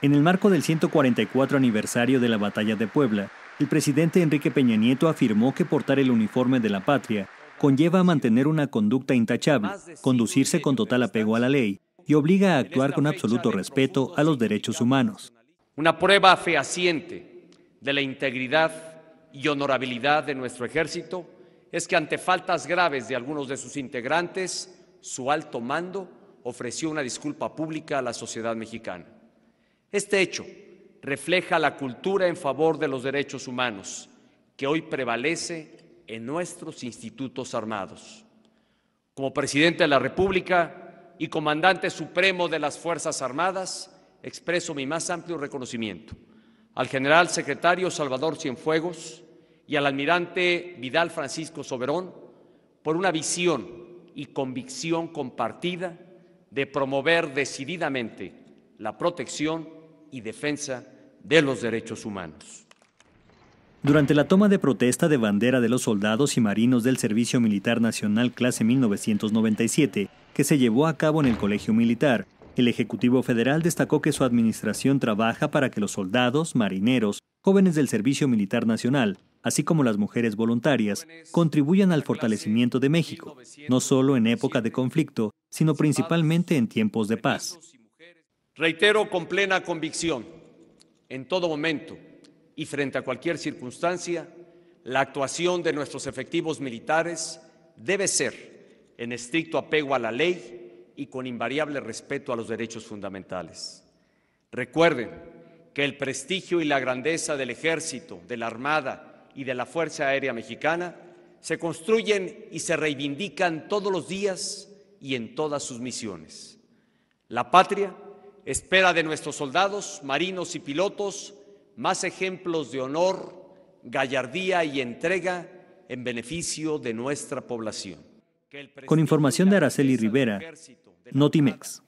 En el marco del 144 aniversario de la Batalla de Puebla, el presidente Enrique Peña Nieto afirmó que portar el uniforme de la patria conlleva a mantener una conducta intachable, conducirse con total apego a la ley y obliga a actuar con absoluto respeto a los derechos humanos. Una prueba fehaciente de la integridad y honorabilidad de nuestro ejército es que ante faltas graves de algunos de sus integrantes, su alto mando ofreció una disculpa pública a la sociedad mexicana. Este hecho refleja la cultura en favor de los derechos humanos que hoy prevalece en nuestros institutos armados. Como presidente de la República y comandante supremo de las Fuerzas Armadas, expreso mi más amplio reconocimiento al general secretario Salvador Cienfuegos y al almirante Vidal Francisco Soberón por una visión y convicción compartida de promover decididamente la protección y defensa de los derechos humanos. Durante la toma de protesta de bandera de los soldados y marinos del Servicio Militar Nacional Clase 1997, que se llevó a cabo en el Colegio Militar, el Ejecutivo Federal destacó que su administración trabaja para que los soldados, marineros, jóvenes del Servicio Militar Nacional, así como las mujeres voluntarias, contribuyan al fortalecimiento de México, no solo en época de conflicto, sino principalmente en tiempos de paz. Reitero con plena convicción, en todo momento y frente a cualquier circunstancia, la actuación de nuestros efectivos militares debe ser en estricto apego a la ley y con invariable respeto a los derechos fundamentales. Recuerden que el prestigio y la grandeza del Ejército, de la Armada y de la Fuerza Aérea Mexicana se construyen y se reivindican todos los días y en todas sus misiones. La patria espera de nuestros soldados, marinos y pilotos más ejemplos de honor, gallardía y entrega en beneficio de nuestra población. Con información de Araceli Rivera, Notimex.